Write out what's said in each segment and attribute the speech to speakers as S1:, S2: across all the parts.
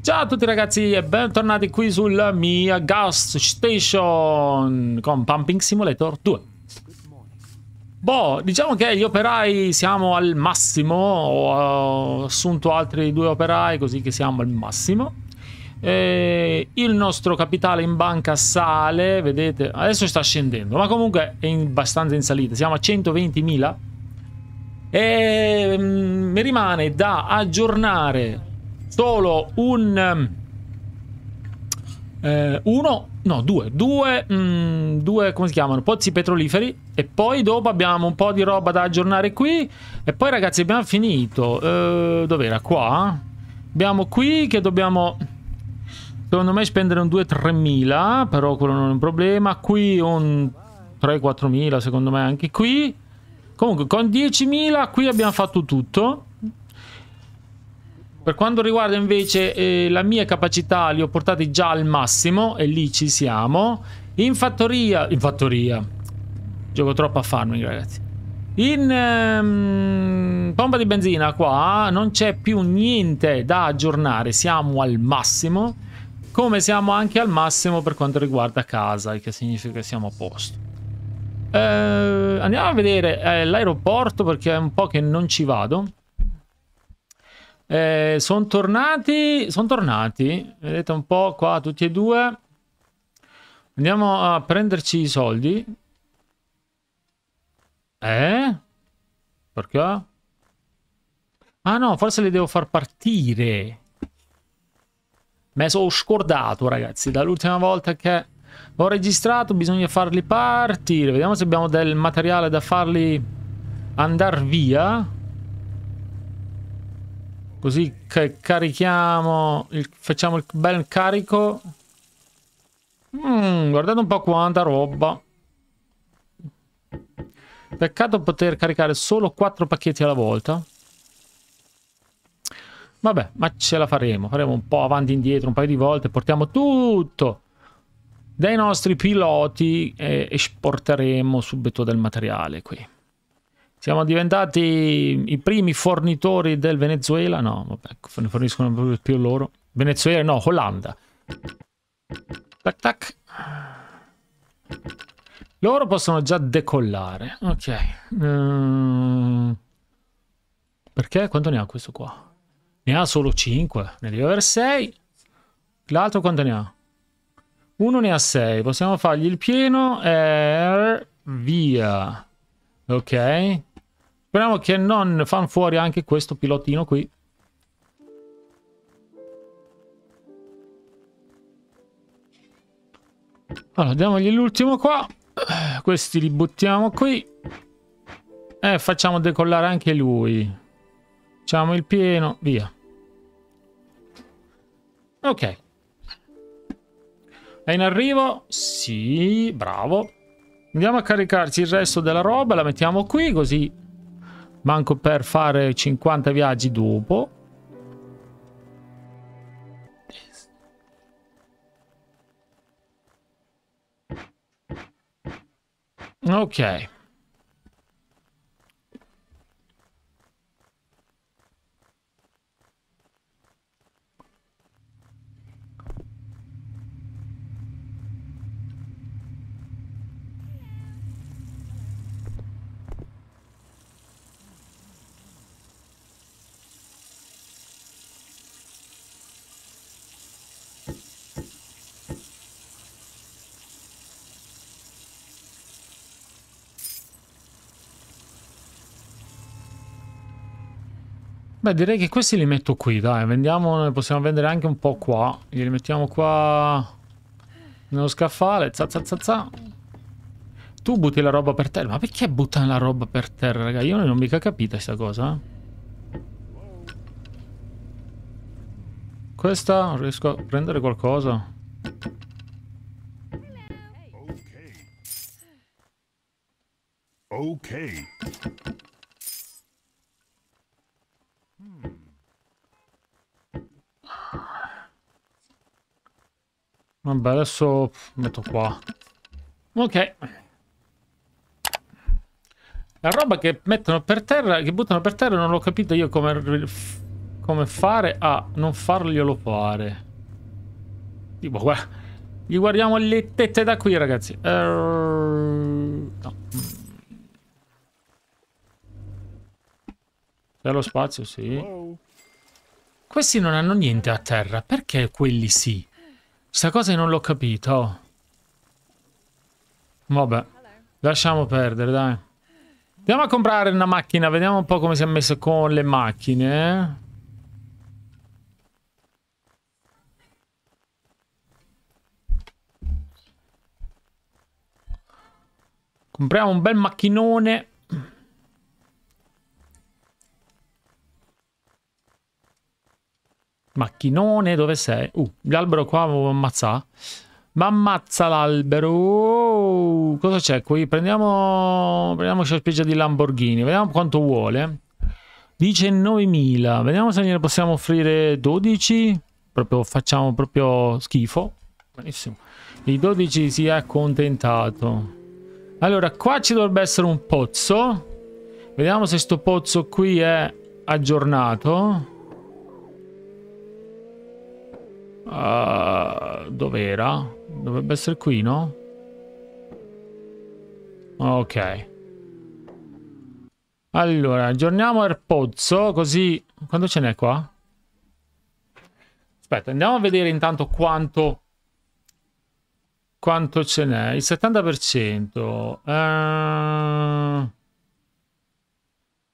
S1: Ciao a tutti ragazzi e bentornati qui sulla mia Gas Station con Pumping Simulator 2 Boh, diciamo che gli operai siamo al massimo, ho eh, assunto altri due operai così che siamo al massimo e eh, il nostro capitale in banca sale, vedete, adesso sta scendendo, ma comunque è abbastanza in salita, siamo a 120.000 e ehm, mi rimane da aggiornare solo un... Eh, uno, no, due, due, mh, mm, due, come si chiamano? Pozzi petroliferi. E poi dopo abbiamo un po' di roba da aggiornare qui. E poi, ragazzi, abbiamo finito. Eh, Dov'era? Qua. Abbiamo qui che dobbiamo Secondo me spendere un 2-3 mila, però quello non è un problema. Qui un 3-4 mila, secondo me anche qui. Comunque, con 10 mila qui abbiamo fatto tutto. Per quanto riguarda invece eh, la mia capacità, li ho portati già al massimo e lì ci siamo. In fattoria... In fattoria... Gioco troppo a farming, ragazzi. In ehm, pompa di benzina qua non c'è più niente da aggiornare, siamo al massimo come siamo anche al massimo per quanto riguarda casa, il che significa che siamo a posto. Eh, andiamo a vedere eh, l'aeroporto perché è un po' che non ci vado. Eh, sono tornati, sono tornati, vedete un po' qua tutti e due. Andiamo a prenderci i soldi. Eh? Perché? Ah no, forse li devo far partire. Me sono scordato, ragazzi, dall'ultima volta che ho registrato. Bisogna farli partire. Vediamo se abbiamo del materiale da farli andare via. Così carichiamo, il, facciamo il bel carico. Mm, guardate un po' quanta roba. Peccato poter caricare solo 4 pacchetti alla volta. Vabbè, ma ce la faremo. Faremo un po' avanti e indietro, un paio di volte. Portiamo tutto dai nostri piloti e esporteremo subito del materiale qui. Siamo diventati i primi fornitori del Venezuela? No, vabbè, ne forniscono proprio più loro. Venezuela, no, Olanda. Tac tac. Loro possono già decollare. Ok. Mm. Perché? Quanto ne ha questo qua? Ne ha solo 5, ne deve avere 6. L'altro quanto ne ha? Uno ne ha 6, possiamo fargli il pieno e er, via. Ok. Speriamo che non fan fuori anche questo pilotino qui. Allora, diamogli l'ultimo qua. Questi li buttiamo qui. E facciamo decollare anche lui. Facciamo il pieno, via. Ok. È in arrivo? Sì, bravo. Andiamo a caricarci il resto della roba, la mettiamo qui così manco per fare 50 viaggi dopo. Ok. Beh, direi che questi li metto qui, dai. Vendiamo, ne possiamo vendere anche un po' qua. Li mettiamo qua nello scaffale. Za, za, za, za. Tu butti la roba per terra. Ma perché buttare la roba per terra, raga? Io non ho mica capita eh. questa cosa. Questa riesco a prendere qualcosa. Ok. Vabbè, adesso metto qua. Ok. La roba che mettono per terra, che buttano per terra, non l'ho capito io come, come fare a non farglielo fare. Tipo, guarda, gli guardiamo le tette da qui, ragazzi. Errr, no. C'è lo spazio, sì. Questi non hanno niente a terra, perché quelli sì? Sta cosa non l'ho capito. Vabbè, lasciamo perdere, dai. Andiamo a comprare una macchina, vediamo un po' come si è messo con le macchine. Eh. Compriamo un bel macchinone. Macchinone, dove sei? Uh, l'albero qua mi ammazza. Ma ammazza l'albero. Oh, cosa c'è qui? Prendiamo, prendiamo specie di Lamborghini. Vediamo quanto vuole. Dice 9.000. Vediamo se gliene possiamo offrire 12. Proprio, facciamo proprio schifo. Benissimo. I 12 si è accontentato. Allora, qua ci dovrebbe essere un pozzo. Vediamo se sto pozzo qui è aggiornato. Uh, Dov'era? Dovrebbe essere qui, no? Ok. Allora, aggiorniamo il pozzo, così... Quanto ce n'è qua? Aspetta, andiamo a vedere intanto quanto... Quanto ce n'è? Il 70%. Uh... Eh,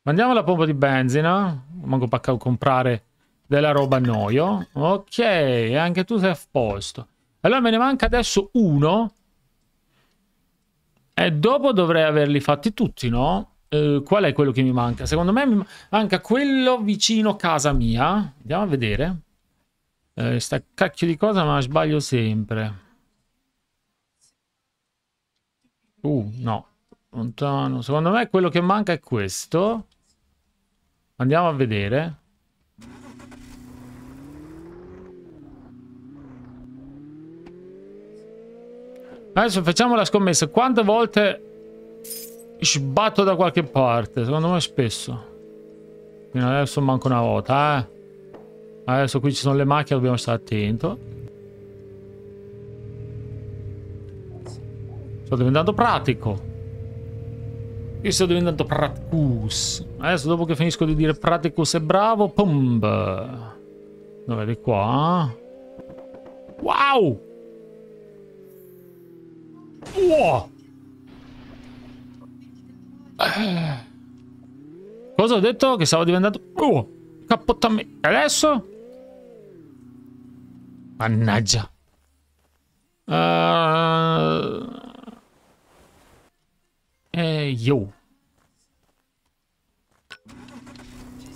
S1: mandiamo la pompa di benzina. Manco per comprare della roba noio. Ok, anche tu sei a posto. Allora me ne manca adesso uno. E dopo dovrei averli fatti tutti, no? Eh, qual è quello che mi manca? Secondo me mi manca quello vicino casa mia. Andiamo a vedere. Eh, sta cacchio di cosa, ma sbaglio sempre. Uh, no. Lontano. Secondo me quello che manca è questo. Andiamo a vedere. Adesso facciamo la scommessa. Quante volte sbatto da qualche parte? Secondo me spesso. Fino adesso manco una volta, eh. Adesso qui ci sono le macchie, dobbiamo stare attento. Sto diventando pratico. Io sto diventando praticus. Adesso dopo che finisco di dire praticus è bravo, pum. Dov'è di qua? Wow! Oh! Cosa ho detto? Che stavo diventando... Oh! Cappottamento... Adesso? Mannaggia. Uh... Eh, yo.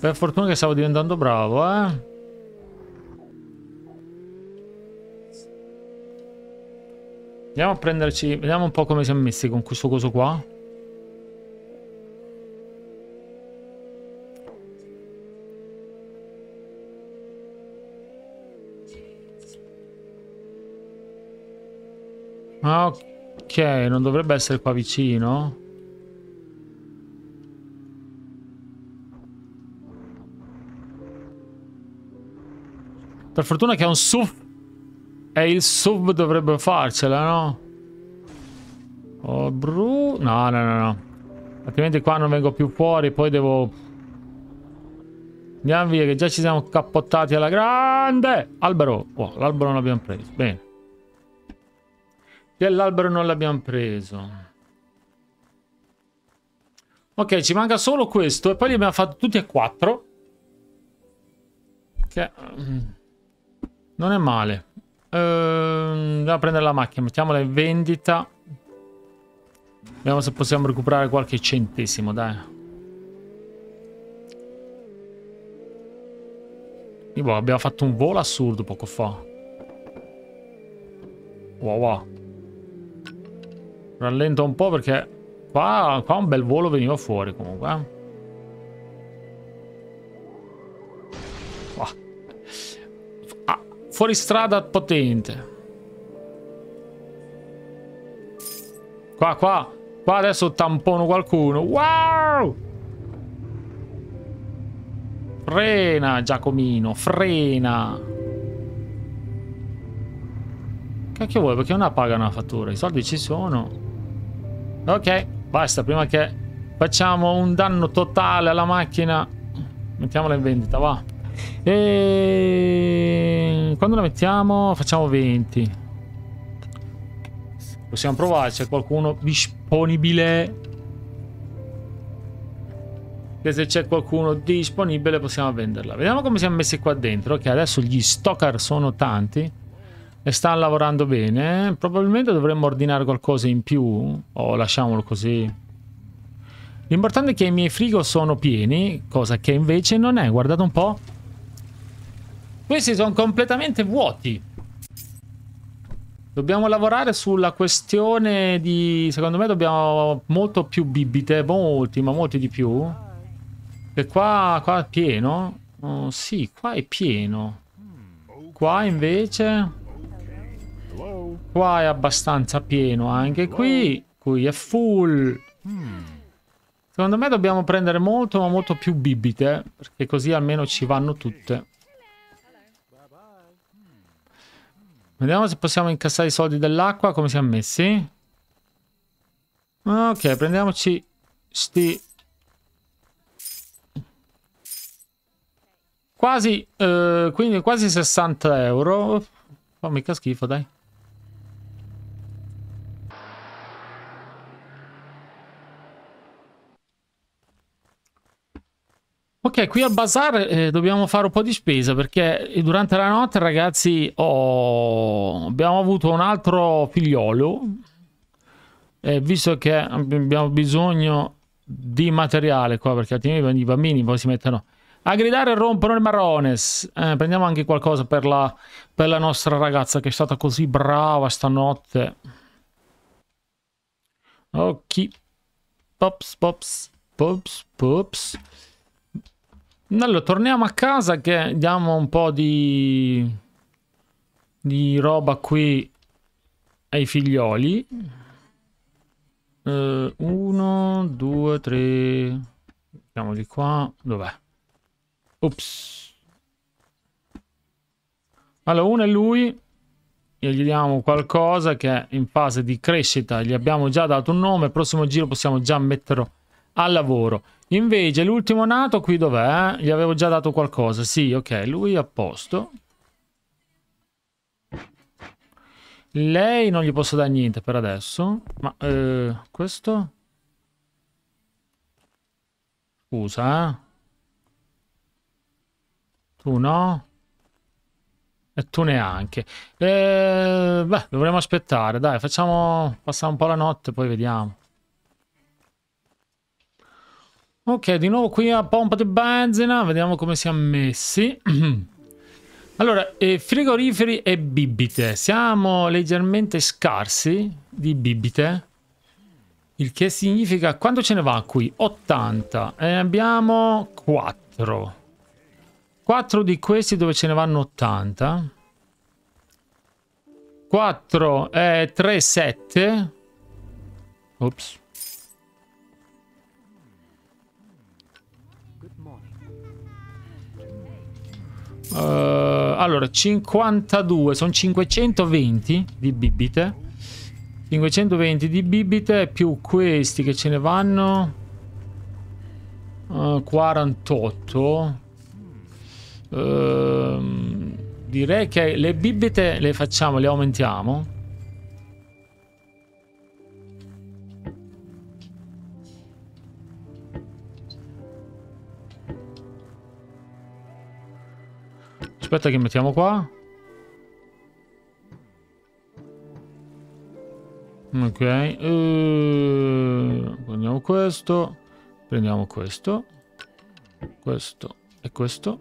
S1: Per fortuna che stavo diventando bravo, eh. Andiamo a prenderci... Vediamo un po' come siamo messi con questo coso qua. Ok, non dovrebbe essere qua vicino. Per fortuna che è un SUV e il sub dovrebbe farcela, no? Oh, bru... No, no, no, no. Altrimenti qua non vengo più fuori, poi devo... Andiamo via, che già ci siamo cappottati alla grande! Albero! Oh, l'albero non l'abbiamo preso, bene. Che l'albero non l'abbiamo preso. Ok, ci manca solo questo e poi li abbiamo fatti tutti e quattro. Che... Mm, non è male. Ehm, andiamo a prendere la macchina, mettiamola in vendita. Vediamo se possiamo recuperare qualche centesimo, dai. Boh, abbiamo fatto un volo assurdo poco fa. Wow, wow. Rallento un po' perché qua, qua un bel volo veniva fuori comunque. Eh. fuori strada potente. Qua, qua. Qua adesso tampono qualcuno. Wow! Frena, Giacomino, frena. Cacchio vuoi? Perché non la pagano la fattura? I soldi ci sono. Ok, basta. Prima che facciamo un danno totale alla macchina, mettiamola in vendita, va. E quando la mettiamo facciamo 20. Possiamo provare, c'è qualcuno disponibile. Che se c'è qualcuno disponibile possiamo venderla. Vediamo come siamo messi qua dentro, che adesso gli stocker sono tanti e stanno lavorando bene. Probabilmente dovremmo ordinare qualcosa in più o lasciamolo così. L'importante è che i miei frigo sono pieni, cosa che invece non è. Guardate un po'. Questi sono completamente vuoti. Dobbiamo lavorare sulla questione di... Secondo me dobbiamo molto più bibite, molti, ma molti di più. E qua, qua è pieno? Oh, sì, qua è pieno. Qua invece... Qua è abbastanza pieno anche qui. Qui è full. Secondo me dobbiamo prendere molto, ma molto più bibite. Perché così almeno ci vanno tutte. Vediamo se possiamo incassare i soldi dell'acqua, come siamo messi. Ok, prendiamoci sti... Quasi, eh, quindi quasi 60 euro. Fa oh, mica schifo, dai. Ok, qui al bazar eh, dobbiamo fare un po' di spesa perché durante la notte, ragazzi, oh, abbiamo avuto un altro figliolo. Eh, visto che abbiamo bisogno di materiale qua, perché altrimenti i bambini poi si mettono a gridare e rompono il marrones. Eh, prendiamo anche qualcosa per la, per la nostra ragazza che è stata così brava stanotte. Ok. Pops, pops, pops, pops. Allora, torniamo a casa che diamo un po' di, di roba qui ai figlioli. Eh, uno, due, tre... Andiamo di qua. Dov'è? Ups. Allora, uno è lui. E gli diamo qualcosa che è in fase di crescita. Gli abbiamo già dato un nome. Il prossimo giro possiamo già metterlo al lavoro. Invece l'ultimo nato qui dov'è? Gli avevo già dato qualcosa. Sì, ok, lui è a posto. Lei non gli posso dare niente per adesso. Ma eh, questo? Scusa, eh. Tu no? E tu neanche. Eh, beh, dovremmo aspettare. Dai, facciamo... Passare un po' la notte, poi vediamo. Ok, di nuovo qui a pompa di benzina, vediamo come siamo messi. allora, eh, frigoriferi e bibite. Siamo leggermente scarsi di bibite, il che significa... Quanto ce ne va qui? 80. E abbiamo 4. 4 di questi dove ce ne vanno 80. 4, eh, 3, 7. Ops. Uh, allora, 52, sono 520 di bibite. 520 di bibite più questi che ce ne vanno. Uh, 48. Uh, direi che le bibite le facciamo, le aumentiamo. Aspetta che mettiamo qua. Ok. E... Eh, prendiamo questo. Prendiamo questo. Questo e questo.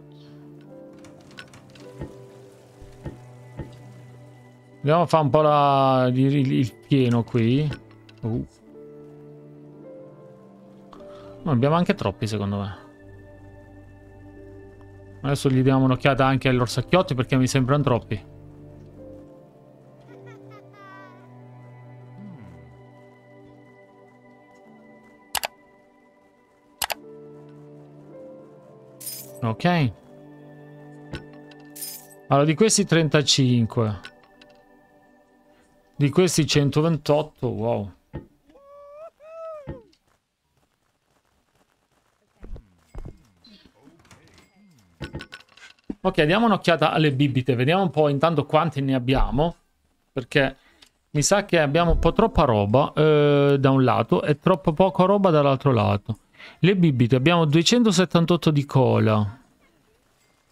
S1: Andiamo a fare un po' la... il, il pieno qui. Uh. abbiamo anche troppi secondo me. Adesso gli diamo un'occhiata anche agli orsacchiotti perché mi sembrano troppi. Ok. Allora, di questi 35. Di questi 128, wow. Ok, diamo un'occhiata alle bibite, vediamo un po' intanto quante ne abbiamo, perché mi sa che abbiamo un po' troppa roba eh, da un lato e troppo poca roba dall'altro lato. Le bibite, abbiamo 278 di cola,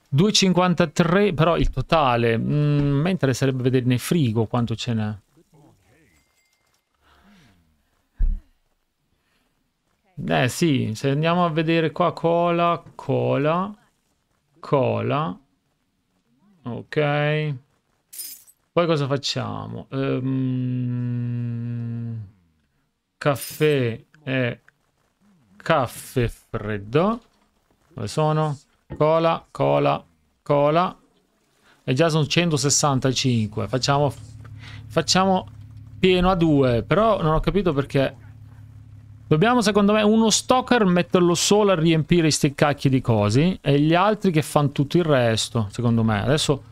S1: 253, però il totale, mm, mi interesserebbe vedere nel frigo quanto ce n'è. Eh sì, se andiamo a vedere qua cola, cola, cola, Ok. Poi cosa facciamo? Um, caffè e caffè freddo. Dove sono? Cola, cola, cola. E già sono 165. Facciamo, facciamo pieno a due. Però non ho capito perché Dobbiamo, secondo me, uno stalker metterlo solo a riempire questi cacchi di cosi e gli altri che fanno tutto il resto, secondo me. Adesso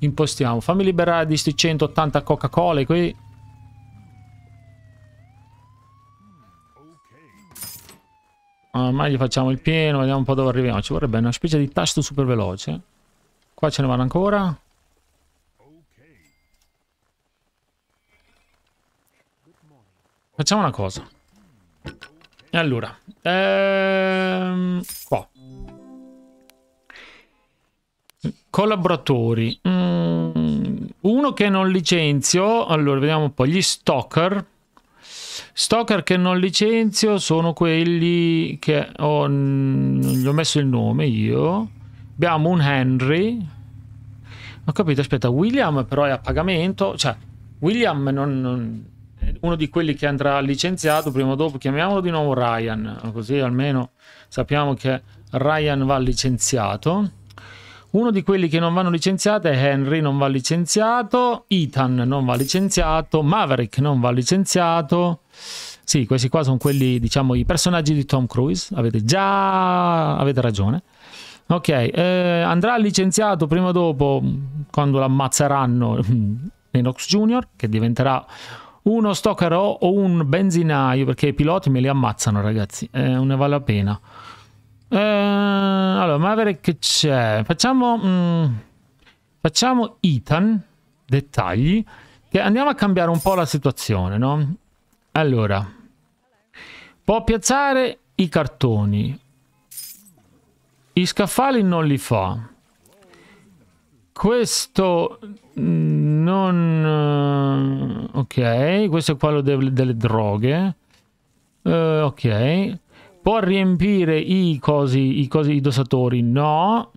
S1: impostiamo. Fammi liberare di sti 180 Coca-Cola qui. Ormai ah, gli facciamo il pieno, vediamo un po' dove arriviamo. Ci vorrebbe una specie di tasto super veloce. Qua ce ne vanno ancora. Facciamo una cosa. Allora, ehm, qua. Collaboratori. Mm, uno che non licenzio, allora vediamo un po', gli stalker. Stalker che non licenzio sono quelli che ho, gli ho messo il nome io. Abbiamo un Henry. Ho capito, aspetta, William però è a pagamento, cioè William non, non uno di quelli che andrà licenziato prima o dopo, chiamiamolo di nuovo Ryan, così almeno sappiamo che Ryan va licenziato. Uno di quelli che non vanno licenziati è Henry, non va licenziato, Ethan non va licenziato, Maverick non va licenziato. Sì, questi qua sono quelli, diciamo, i personaggi di Tom Cruise, avete già avete ragione. Ok, eh, andrà licenziato prima o dopo mm, quando l'ammazzeranno Lennox Junior, che diventerà uno stoccarò o un benzinaio, perché i piloti me li ammazzano ragazzi, eh, non ne vale la pena. Eh, allora, Maverick c'è, facciamo, mm, facciamo Ethan, dettagli, che andiamo a cambiare un po' la situazione, no? Allora, può piazzare i cartoni, i scaffali non li fa questo mm, non... Eh, ok, questo è quello de delle droghe. Uh, ok. Può riempire i cosi, i cosi, i dosatori? No.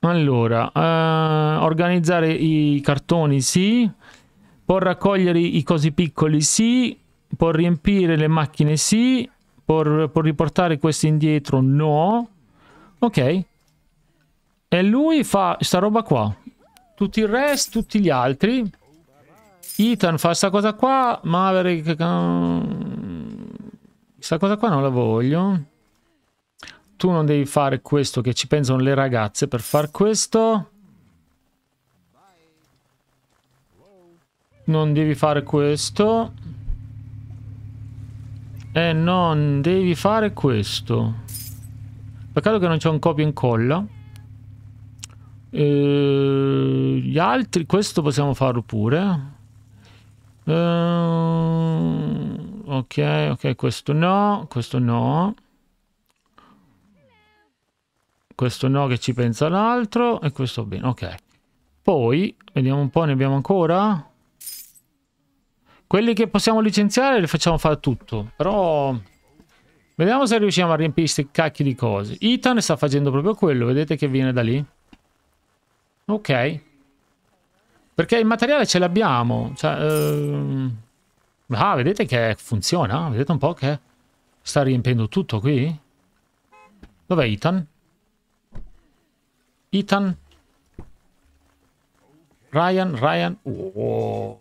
S1: Allora, uh, organizzare i cartoni? Sì. Può raccogliere i cosi piccoli? Sì. Può riempire le macchine? Sì. Può, può riportare questi indietro? No. Ok. E lui fa sta roba qua. Tutti il rest, tutti gli altri. Ethan fa sta cosa qua. Maverick... Eh, sta cosa qua non la voglio. Tu non devi fare questo che ci pensano le ragazze per far questo. Non devi fare questo. E non devi fare questo. Peccato che non c'è un copia e incolla. E ehm, gli altri, questo possiamo farlo pure. Ehm, ok, ok, questo no, questo no. Questo no che ci pensa l'altro e questo bene, ok. Poi, vediamo un po', ne abbiamo ancora? Quelli che possiamo licenziare li facciamo fare tutto, però... Vediamo se riusciamo a riempire questi cacchi di cose. Ethan sta facendo proprio quello, vedete che viene da lì? Ok. Perché il materiale ce l'abbiamo. Cioè, ehm... Ah, vedete che funziona? Vedete un po' che sta riempendo tutto qui? Dov'è Ethan? Ethan? Ryan, Ryan... Oh.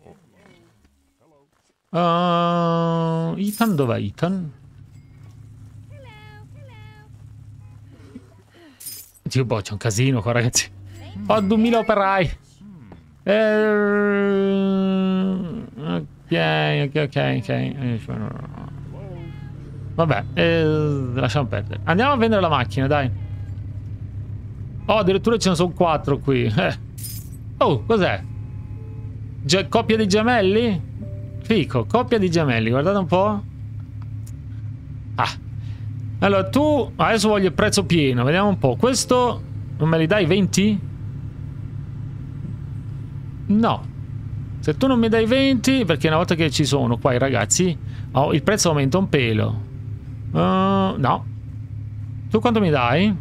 S1: Uh, Ethan dov'è Ethan? Dio, boh, c'è un casino qua, ragazzi. Ho 2000 operai. Ehm... Ok, ok, ok, ok. Vabbè, eh, lasciamo perdere. Andiamo a vendere la macchina, dai. Oh, addirittura ce ne sono quattro qui. Eh. Oh, cos'è? Ge coppia di gemelli? Fico, coppia di gemelli, guardate un po'. Ah, allora, tu adesso voglio il prezzo pieno, vediamo un po'. Questo non me li dai 20? No. Se tu non mi dai 20, perché una volta che ci sono qua i ragazzi, oh, il prezzo aumenta un pelo. Uh, no. Tu quanto mi dai?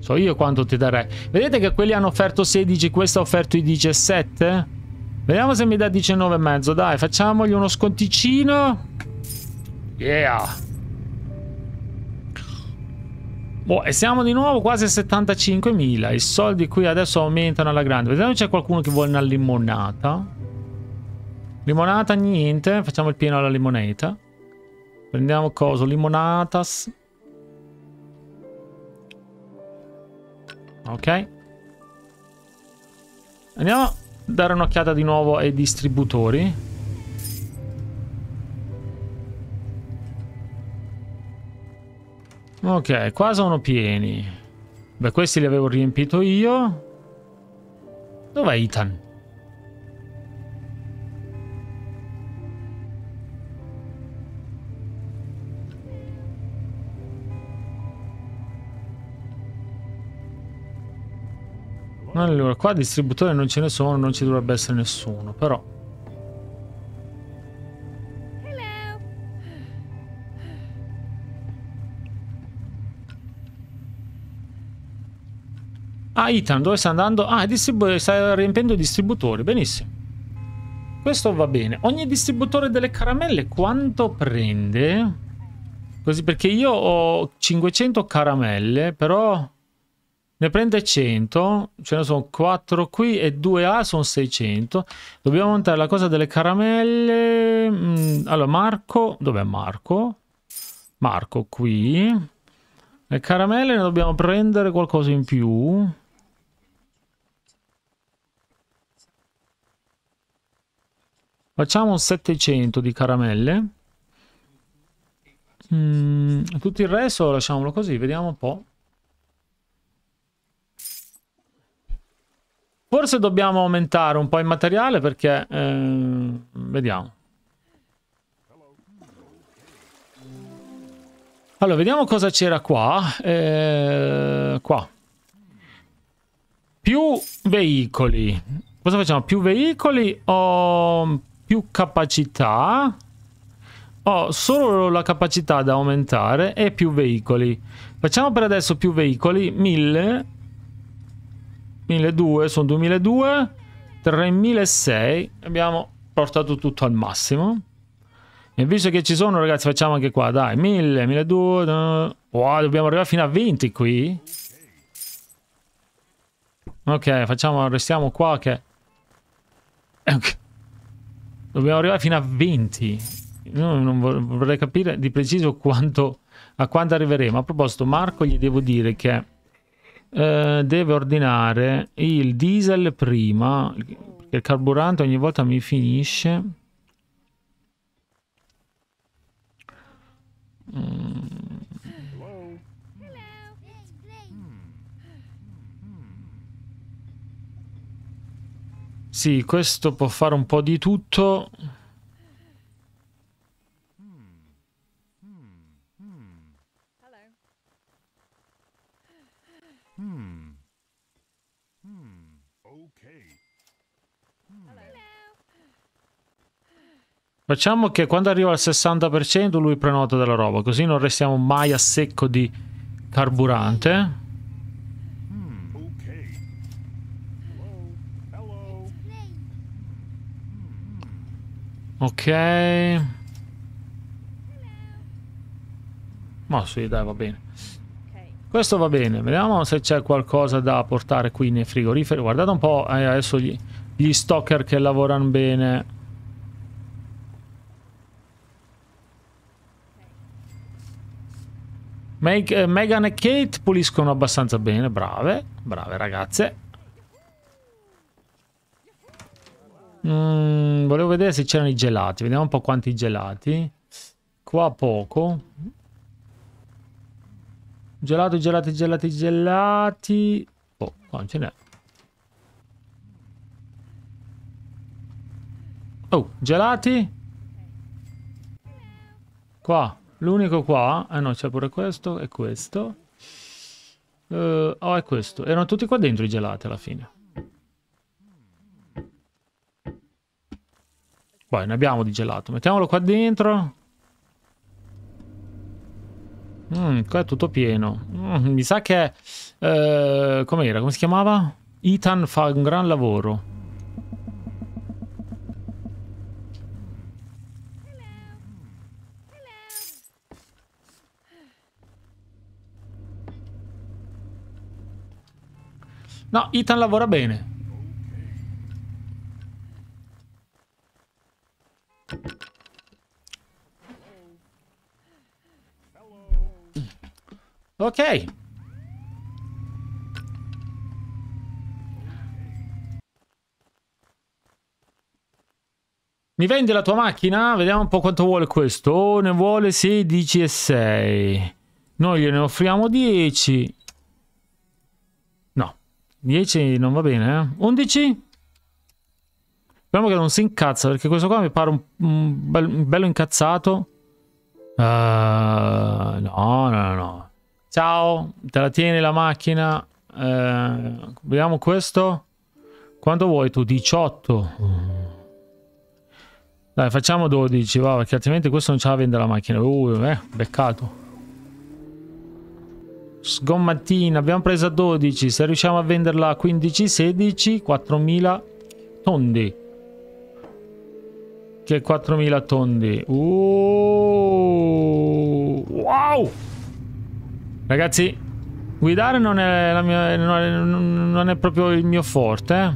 S1: So io quanto ti darei. Vedete che quelli hanno offerto 16, questo ha offerto i 17? Vediamo se mi dà 19 e mezzo. Dai, facciamogli uno sconticino. Yeah! Boh, e siamo di nuovo quasi a 75.000. I soldi qui adesso aumentano alla grande. Vediamo se c'è qualcuno che vuole una limonata. Limonata niente, facciamo il pieno alla limonata. Prendiamo coso, limonatas. Ok. Andiamo a dare un'occhiata di nuovo ai distributori. Ok, qua sono pieni. Beh, questi li avevo riempito io. Dov'è Ethan? Allora, qua distributore non ce ne sono, non ci dovrebbe essere nessuno, però... Ah, Ethan, dove sta andando? Ah, sta riempiendo i distributori, benissimo. Questo va bene. Ogni distributore delle caramelle quanto prende? Così, perché io ho 500 caramelle, però ne prende 100, ce ne sono 4 qui e 2 A sono 600. Dobbiamo montare la cosa delle caramelle. Mm, allora, Marco, dov'è Marco? Marco qui. Le caramelle ne dobbiamo prendere qualcosa in più. Facciamo 700 di caramelle. Mm, tutto il resto lasciamolo così, vediamo un po'. Forse dobbiamo aumentare un po' il materiale perché... Eh, vediamo. Allora, vediamo cosa c'era qua. Eh, qua. Più veicoli. Cosa facciamo? Più veicoli o più capacità ho solo la capacità da aumentare e più veicoli. Facciamo per adesso più veicoli, 1000, 1200, sono 2002, 3600, abbiamo portato tutto al massimo. E visto che ci sono ragazzi facciamo anche qua, dai, 1000, 1200, wow, dobbiamo arrivare fino a 20 qui. Ok, facciamo, restiamo qua che... Okay. Dobbiamo arrivare fino a 20. Io non vorrei capire di preciso quanto, a quando arriveremo. A proposito, Marco gli devo dire che eh, deve ordinare il diesel prima, perché il carburante ogni volta mi finisce. Mm. Sì, questo può fare un po' di tutto. Facciamo che quando arriva al 60% lui prenota della roba, così non restiamo mai a secco di carburante. Ok. Ma sì, dai, va bene. Questo va bene, vediamo se c'è qualcosa da portare qui nei frigoriferi. Guardate un po' eh, adesso gli, gli stalker che lavorano bene. Meg, eh, Megan e Kate puliscono abbastanza bene, brave, brave ragazze. Mm, volevo vedere se c'erano i gelati. Vediamo un po' quanti gelati. Qua poco. Gelato, gelati, gelati, gelati. Oh, qua non ce n'è. Oh, gelati? Qua. L'unico qua. Eh no, c'è pure questo e questo. Uh, oh, è questo. Erano tutti qua dentro i gelati alla fine. Poi ne abbiamo di gelato. Mettiamolo qua dentro. Mm, qua è tutto pieno. Mm, mi sa che... Eh, Com'era? Come si chiamava? Ethan fa un gran lavoro. No, Ethan lavora bene. Ok. Mi vendi la tua macchina? Vediamo un po' quanto vuole questo. Oh, ne vuole 16 e 6. Noi gliene offriamo 10. No, 10 non va bene. Eh? 11? Speriamo che non si incazza perché questo qua mi pare un, un, bel, un bello incazzato. Uh, no, no, no. Ciao, te la tieni la macchina? Eh, vediamo questo. Quanto vuoi tu? 18. Dai, facciamo 12, va, perché altrimenti questo non ce la vende la macchina. Uh, eh, beccato. Sgommatina, abbiamo presa 12. Se riusciamo a venderla a 15, 16, 4.000 tondi. Che 4.000 tondi. Uh, wow! Ragazzi, guidare non è, mia, non, è, non è, proprio il mio forte. Eh.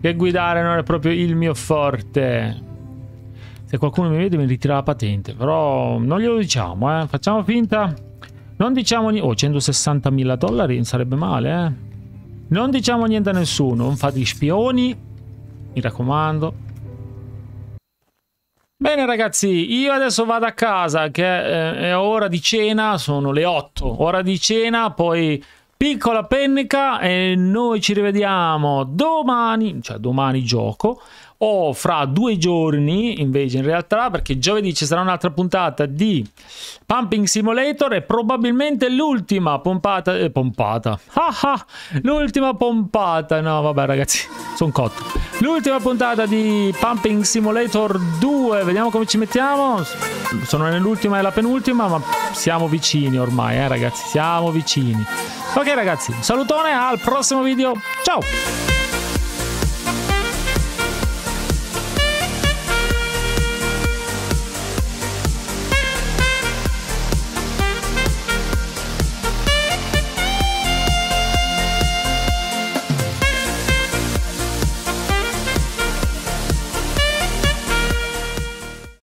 S1: Che guidare non è proprio il mio forte. Se qualcuno mi vede mi ritira la patente. Però non glielo diciamo, eh. Facciamo finta. Non diciamo niente. Oh, 160.000 dollari sarebbe male, eh. Non diciamo niente a nessuno. Non fate gli spioni. Mi raccomando. Bene ragazzi, io adesso vado a casa che eh, è, ora di cena, sono le 8, ora di cena, poi piccola pennica e noi ci rivediamo domani, cioè domani gioco, o fra due giorni invece in realtà perché giovedì ci sarà un'altra puntata di Pumping Simulator e probabilmente l'ultima pompata eh, pompata ah, ah, l'ultima pompata no vabbè ragazzi sono cotto l'ultima puntata di Pumping Simulator 2 vediamo come ci mettiamo sono nell'ultima e la penultima ma siamo vicini ormai eh ragazzi siamo vicini ok ragazzi salutone al prossimo video ciao